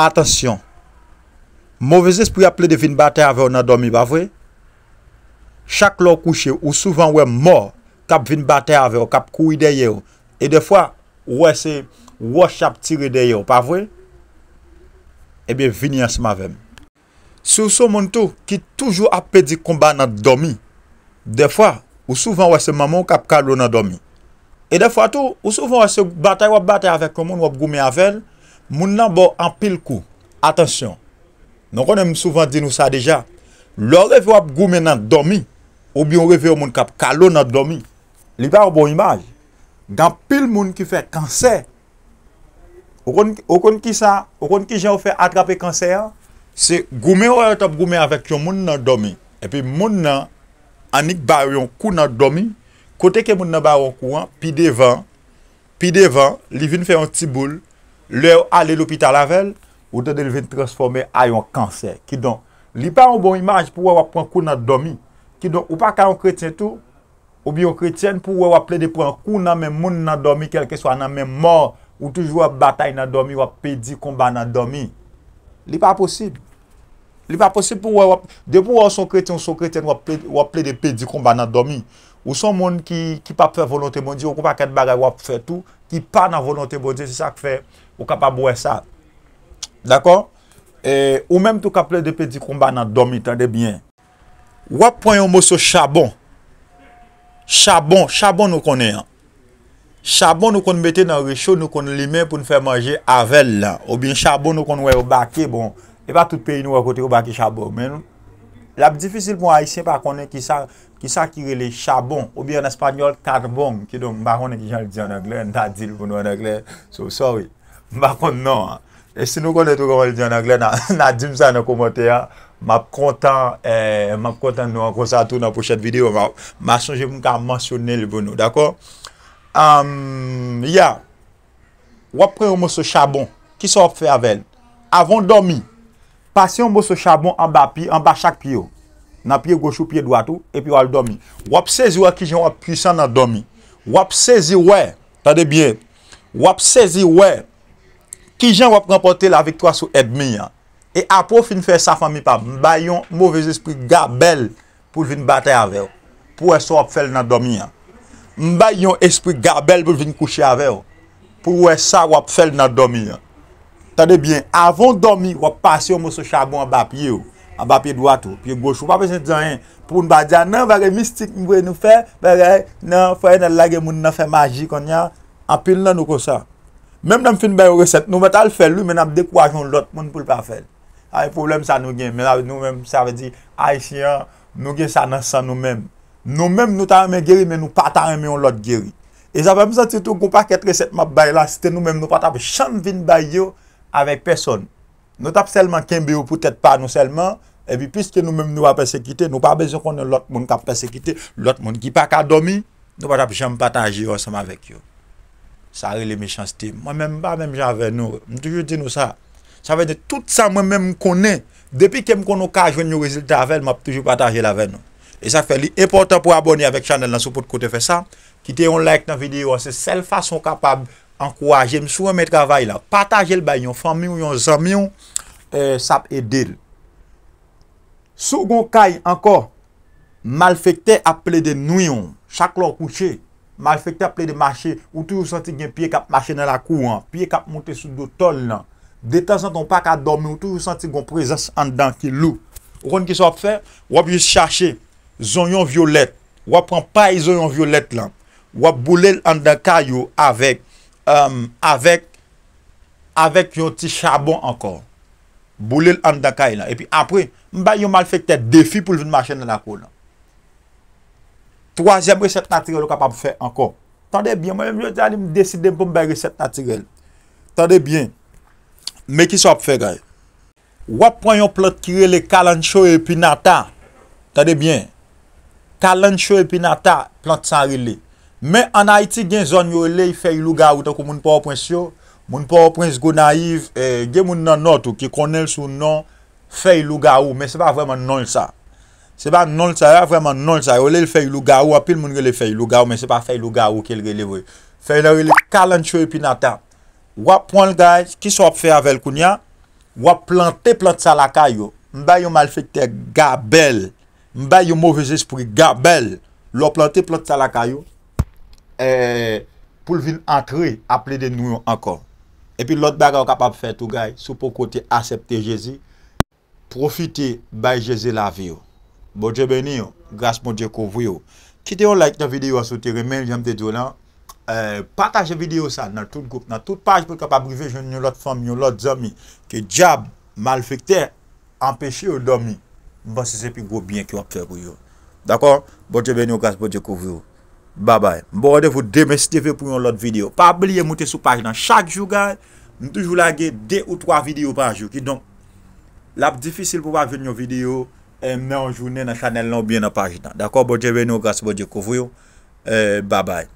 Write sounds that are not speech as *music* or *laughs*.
Atensyon, mouvezis pou ya ple de vin batè ave ou nan domi, ba vwe? Chak lò kouche ou souvan wè mò kap vin batè ave ou kap koui deye ou e defwa wè se wò chap tiri deye ou, ba vwe? Ebe vini asma vèm. Sou sou moun tou ki toujou ap pedi komba nan domi, defwa ou souvan wè se maman ou kap kalou nan domi. E defwa tou ou souvan wè se batè wò batè ave kou moun wò goume avel moun nan bo an pil kou. Atensyon. on konen m souvan di nou sa deja. Lò revè wap goumen nan domi. Ou bien yon revè ou moun kap kalon nan domi. Li ba ou bon image Gan pile moun ki fe kanser. Ou kon, ou kon ki sa, ou kon ki jen ou attraper atrape kanser. Se goumen ou yon top goumen avèk yon moun nan domi. et pi moun nan anik ba yon kou nan domi. Kote ke moun nan ba yon kou an. Pi devan. Pi devan. Li vin fe yon leur ou ale l'hôpital avel, ou te del ven transforme a yon kanser. Ki don, li pa yon bon imaj pou wè wè pran kou nan domi. Ki don, ou pa ka yon kretien tou, ou bi yon kretien pou wè wè ple de pran kou nan men moun nan domi, kelke swa nan men mor, ou toujou wè batay nan domi, wè pedi komba nan domi. Li pa posib. Li pa posib pou wè wè, de pou wè son kretien, son kretien wè ple de pedi komba nan domi. Ou son moun ki pa pre volonte bon di, ou kon pa ket bagay wap pre tou, ki pa nan volonte bon di, se sa ke fe, ou ka pa bouwe sa. Dako? E, ou menm tou ka ple de peti koumba nan domi, tade bien. Wap ponyon mou se chabon. Chabon, chabon nou konen. Chabon nou kon meten nan rechou, nou kon limen pou nou fe manje avel la. Ou bin chabon nou kon wè ou bakye bon. E pa tout pey nou wakote ou bakye chabon menm. La ap difisil pou a isye pa konen ki sa kire le chabon. Ou bi an espanyol, karbon. Ki don, ba konen ki jan li di an angle. Nan di li pou nou an angle. So, sorry. Ba konen nan. E si nou konen tou konen li di an angle, nan di msa *laughs* nan komote ya. Map kontan nou an konsa tou nan pouchete video. Ma sonje pou mka mansyonel pou nou. Dako? Ya. Wap pre ou mou se chabon. Ki sa wap fe aven? Avon domi. Pasyon mou se chabon an ba pi, an ba chak pi yo. Nan piye gosho, piye dwatu, epi wal domi. Wap sezi wè ki jen wap pisan nan domi. Wap sezi wè, tade bie, wap sezi wè ki jen wap rempote la viktwa sou edmi ya. E apou fin fè sa fami pa, mba yon mouvèz espri ga bel pou vin bate avè. Pou wè sa wap fèl nan domi ya. Mba yon espri ga bel pou vin kouchi avè. Pou wè sa wap fèl nan domi ya. Sade byen, avon domi wap pase yo mwoso chabon a bapye yo, a bapye dwato, piye gosho. Pape se diyan, pou mba diyan, ah, nan vare mistik mwwe nou fe, vare nan fweye nan lage moun nan fe magi kon ya, apil nan nou kosan. Mem nan fin bayo resep, nou mwen tal fel, lou men ap dekwajon lot, moun pou l pa fel. Hay problem sa nou gen, men nan nou men, sa ve di, hay siya, nou gen sa nan san nou men. Nou men nou tan reme geri, men nou patan reme yon lot geri. E zavèm zan ti tou kou pa ket resep mwa bay la, si te nou men nou patan ve chan vin bay yo, avec personne. Nous tapons seulement Kembe ou peut-être pas nous seulement. Et puis, puisque nous-mêmes nous avons persécuté, nous n'avons pas besoin qu'on l'autre monde qui a persécuté, l'autre monde qui n'a pas dormi, nous ne pouvons jamais partager ensemble avec eux. Ça a les méchancetés. Moi-même, pas même j'avais nous. Je toujours dis nous ça. Ça veut dire tout ça, moi-même, connais. Depuis que je connais le résultat avec, je toujours partager avec nous. Et ça fait l'important pour abonner avec Chanel dans ce côté faire ça. Quittez un like dans la vidéo. C'est la seule façon capable Ankwaje, m souwen mè travay la. Pataje l bay yon famyon, yon zamyon, sap edel. Sou goun kay ankor, malfekte aple de nouyon, chak lon kouche, malfekte aple de mache, ou tou yon senti gen piye kap mache nan la kou an, piye kap monte sou do tol nan, detan san ton pak a dormi, ou tou yon senti goun prezans an dan ki lou. O kon ki so ap fe, wap yon se chache, zon yon violet, wap an pa yon zon yon violet lan, wap boulel an dan kay yo avek, Euh, avèk yon ti chabon ankon. Boulè l'an daka yon. E pi apri, mba yon mal fèk tè defi pou l'vin machè nan akoun. Troazèm reçèp naturel lò kap ap fè ankon. Tande bien, mwen jèm lèm jèm lèm dèsi dèm pou mba reçèp naturel. Tande bien. Mè ki sò ap fè gèy. Wap pwè yon plòt ki rele kalancho epinata? Tande bien. Kalancho epinata, plòt san rele. Men an Haiti gen zon yo le feyilou ga ou tan kon moun pa oprens yo, moun pa oprens go naiv, gen moun nan notou ki konel sou nan feyilou ga ou, men se pa vreman nol sa. Se pa nol sa, vreman nol sa, yo le feyilou ga ou apil moun rele feyilou ga ou, men se pa feyilou ga ou ke li rele vwe. Feyilou rele kalanchwe pinata. Wap pon lga, kis wap fey avel koun ya, wap plante plant sa laka yo, mba yo mal fekte gabel, mba yo mou vwe zespri gabel, lop plante plant sa laka yo, Eh, pou l vil antre, aple de nou yon ankon. E pi lot bagan w kapab fè tou gay, sou pou kote asepte jezi, profite bay jezi la vi yon. Bo djebe ni yon, grase moun dje kouvri yon. Kite yon like nan videyo asote, remen jante diyo nan, eh, pataje videyo sa nan tout group, nan tout page, pou kapab rive joun yon lot fom, yon lot zomi, ki djab, mal fikte, empèche yon domi, basi bon, se pi gwo byen ki yon kèvou yon. Dakon? Bo djebe ni yon, grase moun dje kouvri yon. Babay. Mbo ode vou demestive pou yon lot videyo. Pa abliye mouti sou pajdan. Chak jou gay, mtoujou lage de ou 3 videyo panjou. Ki don, lap difisil pou wap ven yon videyo. E men ou jounen nan chanel nan ou bien nan pajdan. Dako, bodye ven nou, gas bodye kouvoyon. E, babay.